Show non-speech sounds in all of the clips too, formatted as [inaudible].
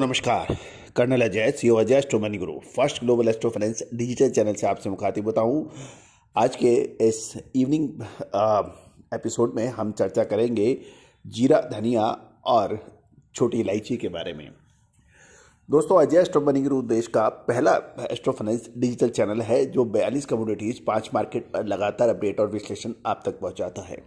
नमस्कार colonel Ajay C e Ajay astro money Guru first global astro finance digital channel से आपसे मुखातिब होता हूँ आज के इस इवनिंग एपिसोड में हम चर्चा करेंगे जीरा धनिया और छोटी इलायची के बारे में दोस्तों अजय एस्ट्रो मनी गुरु देश का पहला एस्ट्रो फाइनेंस डिजिटल चैनल है जो बयालीस कम्युनिटीज़ पाँच मार्केट पर लगातार अपडेट और विश्लेषण आप तक पहुँचाता है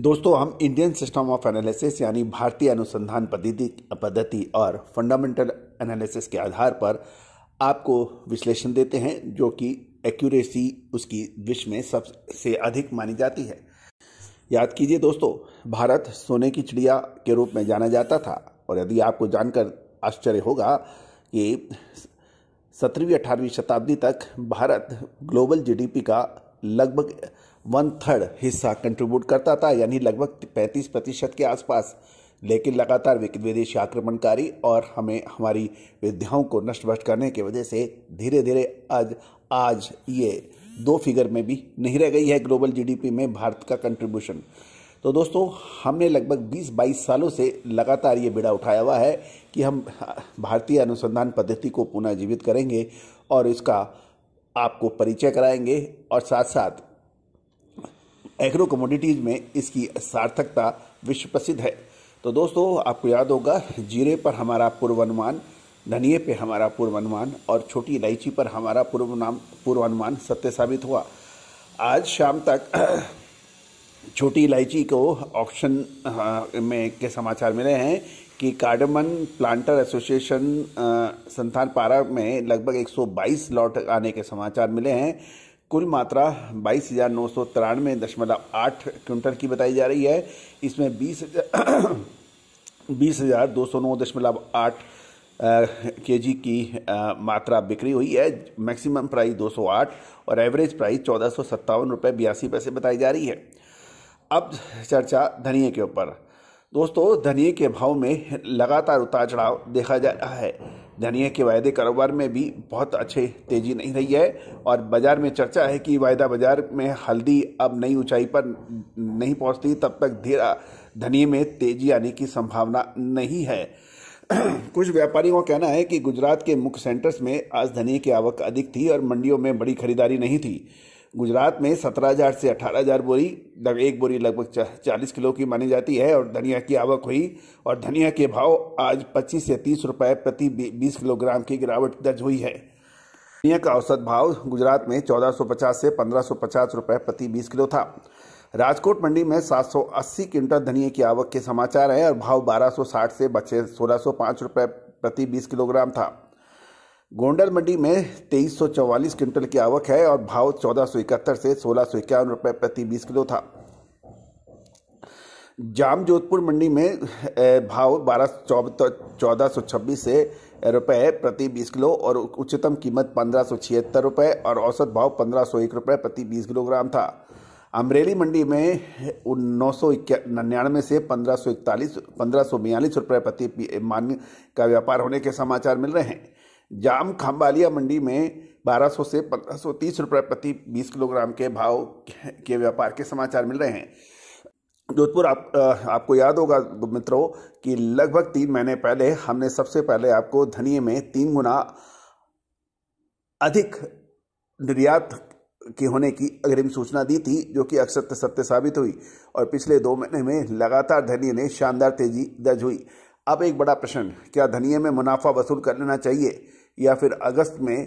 दोस्तों हम इंडियन सिस्टम ऑफ एनालिसिस यानी भारतीय अनुसंधान पद्धति पद्धति और फंडामेंटल एनालिसिस के आधार पर आपको विश्लेषण देते हैं जो कि एक्यूरेसी उसकी विश्व में सबसे अधिक मानी जाती है याद कीजिए दोस्तों भारत सोने की चिड़िया के रूप में जाना जाता था और यदि आपको जानकर आश्चर्य होगा कि सत्रहवीं अठारहवीं शताब्दी तक भारत ग्लोबल जीडीपी का लगभग वन थर्ड हिस्सा कंट्रीब्यूट करता था यानी लगभग 35 प्रतिशत के आसपास लेकिन लगातार विदेशी आक्रमणकारी और हमें हमारी विद्याओं को नष्ट भ्रष्ट करने की वजह से धीरे धीरे आज आज ये दो फिगर में भी नहीं रह गई है ग्लोबल जीडीपी में भारत का कंट्रीब्यूशन तो दोस्तों हमने लगभग 20-22 सालों से लगातार ये बिड़ा उठाया हुआ है कि हम भारतीय अनुसंधान पद्धति को पुनः जीवित करेंगे और इसका आपको परिचय कराएंगे और साथ साथ एग्रो कमोडिटीज में इसकी सार्थकता विश्व प्रसिद्ध है तो दोस्तों आपको याद होगा जीरे पर हमारा पूर्वानुमान धनिए पे हमारा पूर्वानुमान और छोटी इलायची पर हमारा पूर्वनाम पूर्वानुमान सत्य साबित हुआ आज शाम तक [clears throat] छोटी इलायची को ऑप्शन में के समाचार मिले हैं कि कार्डमन प्लांटर एसोसिएशन संस्थान पारा में लगभग 122 लॉट आने के समाचार मिले हैं कुल मात्रा बाईस हज़ार नौ सौ तिरानवे दशमलव आठ क्विंटल की बताई जा रही है इसमें बीस बीस हज़ार दो सौ नौ दशमलव आठ के जी की आ, मात्रा बिक्री हुई है मैक्सिमम प्राइस दो सौ आठ और एवरेज प्राइस चौदह सौ सत्तावन रुपये बयासी पैसे बताई जा रही है अब चर्चा धनिए के ऊपर दोस्तों धनिए के भाव में लगातार उतार चढ़ाव देखा जा रहा है धनिए के वायदे कारोबार में भी बहुत अच्छे तेजी नहीं रही है और बाजार में चर्चा है कि वायदा बाजार में हल्दी अब नई ऊंचाई पर नहीं पहुंचती तब तक धीरा धनिए में तेजी आने की संभावना नहीं है [clears throat] कुछ व्यापारियों का कहना है कि गुजरात के मुख्य सेंटर्स में आज धनिए की आवक अधिक थी और मंडियों में बड़ी खरीदारी नहीं थी गुजरात में सत्रह हज़ार से अठारह हज़ार बोरी एक बोरी लगभग चालीस किलो की मानी जाती है और धनिया की आवक हुई और धनिया के भाव आज पच्चीस से तीस रुपये प्रति बीस किलोग्राम की गिरावट दर्ज हुई है धनिया का औसत भाव गुजरात में चौदह सौ पचास से पंद्रह सौ पचास रुपये प्रति बीस किलो था राजकोट मंडी में 780 क्विंटल धनिया की आवक के समाचार हैं और भाव 1260 से बचे सोलह सौ पाँच रुपये प्रति 20 किलोग्राम था गोंडल मंडी में तेईस क्विंटल की आवक है और भाव चौदह से सोलह सौ रुपये प्रति बीस किलो था जाम जोधपुर मंडी में भाव बारह चौदह सौ छब्बीस से रुपये प्रति बीस किलो और उच्चतम कीमत पंद्रह सौ छिहत्तर रुपये और औसत भाव पंद्रह सौ एक रुपये प्रति बीस किलोग्राम था अमरेली मंडी में नौ सौ निन्यानवे से पंद्रह सौ इकतालीस पंद्रह सौ बयालीस रुपये प्रति मान का व्यापार होने के समाचार मिल रहे हैं जाम खाम्बालिया मंडी में 1200 से 1530 रुपए प्रति 20 किलोग्राम के भाव के व्यापार के समाचार मिल रहे हैं जोधपुर आप आपको याद होगा मित्रों कि लगभग तीन महीने पहले हमने सबसे पहले आपको धनिए में तीन गुना अधिक निर्यात के होने की अग्रिम सूचना दी थी जो कि अक्सर सत्य साबित हुई और पिछले दो महीने में लगातार धनिए ने शानदार तेजी दर्ज हुई अब एक बड़ा प्रश्न क्या धनिये में मुनाफा वसूल कर लेना चाहिए या फिर अगस्त में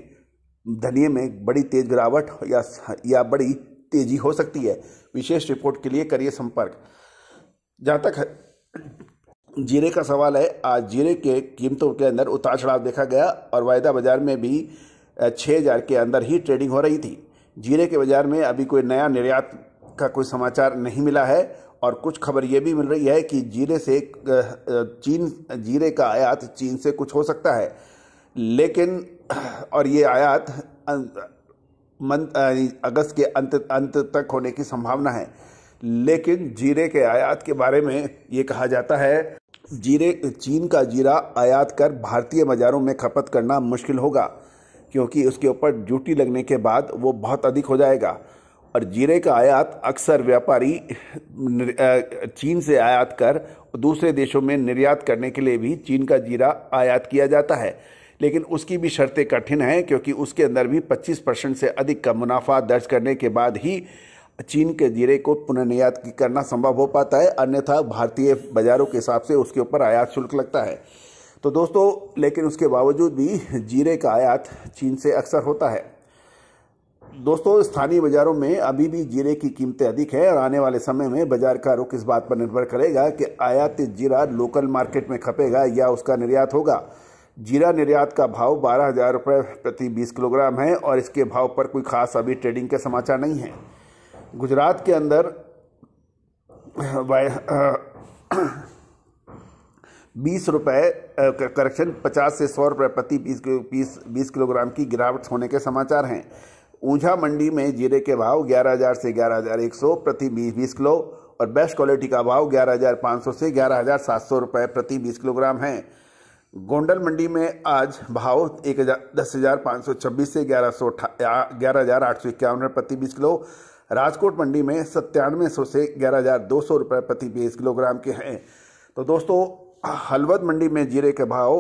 धनिए में बड़ी तेज गिरावट या या बड़ी तेजी हो सकती है विशेष रिपोर्ट के लिए करिए संपर्क जहाँ तक जीरे का सवाल है आज जीरे के कीमतों के अंदर उतार चढ़ाव देखा गया और वायदा बाजार में भी छः हज़ार के अंदर ही ट्रेडिंग हो रही थी जीरे के बाज़ार में अभी कोई नया निर्यात का कोई समाचार नहीं मिला है और कुछ खबर ये भी मिल रही है कि जीरे से चीन जीरे का आयात चीन से कुछ हो सकता है लेकिन और ये आयात अगस्त के अंत अंत तक होने की संभावना है लेकिन जीरे के आयात के बारे में ये कहा जाता है जीरे चीन का जीरा आयात कर भारतीय बाज़ारों में खपत करना मुश्किल होगा क्योंकि उसके ऊपर ड्यूटी लगने के बाद वो बहुत अधिक हो जाएगा और जीरे का आयात अक्सर व्यापारी चीन से आयात कर दूसरे देशों में निर्यात करने के लिए भी चीन का जीरा आयात किया जाता है लेकिन उसकी भी शर्तें कठिन हैं क्योंकि उसके अंदर भी 25 परसेंट से अधिक का मुनाफा दर्ज करने के बाद ही चीन के जीरे को पुनर्नियात करना संभव हो पाता है अन्यथा भारतीय बाज़ारों के हिसाब से उसके ऊपर आयात शुल्क लगता है तो दोस्तों लेकिन उसके बावजूद भी जीरे का आयात चीन से अक्सर होता है दोस्तों स्थानीय बाज़ारों में अभी भी जीरे की कीमतें अधिक हैं और आने वाले समय में बाज़ार का रुख इस बात पर निर्भर करेगा कि आयातित जीरा लोकल मार्केट में खपेगा या उसका निर्यात होगा जीरा निर्यात का भाव बारह हज़ार रुपये प्रति बीस किलोग्राम है और इसके भाव पर कोई खास अभी ट्रेडिंग के समाचार नहीं है गुजरात के अंदर बीस रुपये करेक्शन पचास से सौ रुपये प्रति बीस बीस बीस किलोग्राम की गिरावट होने के समाचार हैं ऊंझा मंडी में जीरे के भाव ग्यारह हज़ार से ग्यारह हज़ार एक सौ प्रति बीस बीस किलो और बेस्ट क्वालिटी का भाव ग्यारह हज़ार पाँच सौ से ग्यारह हज़ार सात सौ रुपये प्रति बीस किलोग्राम है गोंडल मंडी में आज भाव एक हजार दस हज़ार पाँच सौ छब्बीस से ग्यारह सौ ग्यारह हज़ार आठ सौ इक्यावन रुपये प्रति बीस किलो राजकोट मंडी में सत्तानवे सौ से ग्यारह हज़ार दो सौ रुपये प्रति बीस किलोग्राम के हैं तो दोस्तों हलवद मंडी में जीरे के भाव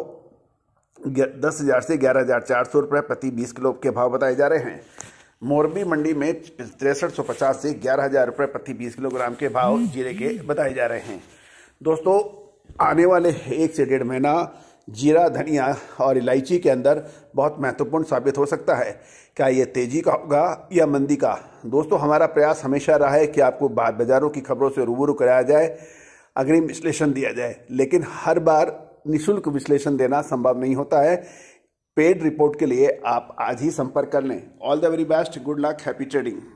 दस हज़ार से ग्यारह हज़ार चार सौ रुपये प्रति बीस किलो के भाव बताए जा रहे हैं मोरबी मंडी में तिरसठ सौ पचास से ग्यारह हज़ार रुपये प्रति बीस किलोग्राम के भाव जीरे के बताए जा रहे हैं दोस्तों आने वाले एक से डेढ़ महीना जीरा धनिया और इलायची के अंदर बहुत महत्वपूर्ण साबित हो सकता है क्या ये तेजी का होगा या मंदी का दोस्तों हमारा प्रयास हमेशा रहा है कि आपको बाजारों की खबरों से रूबरू कराया जाए अग्रिम विश्लेषण दिया जाए लेकिन हर बार निशुल्क विश्लेषण देना संभव नहीं होता है पेड रिपोर्ट के लिए आप आज ही संपर्क कर लें all the very best good luck happy trading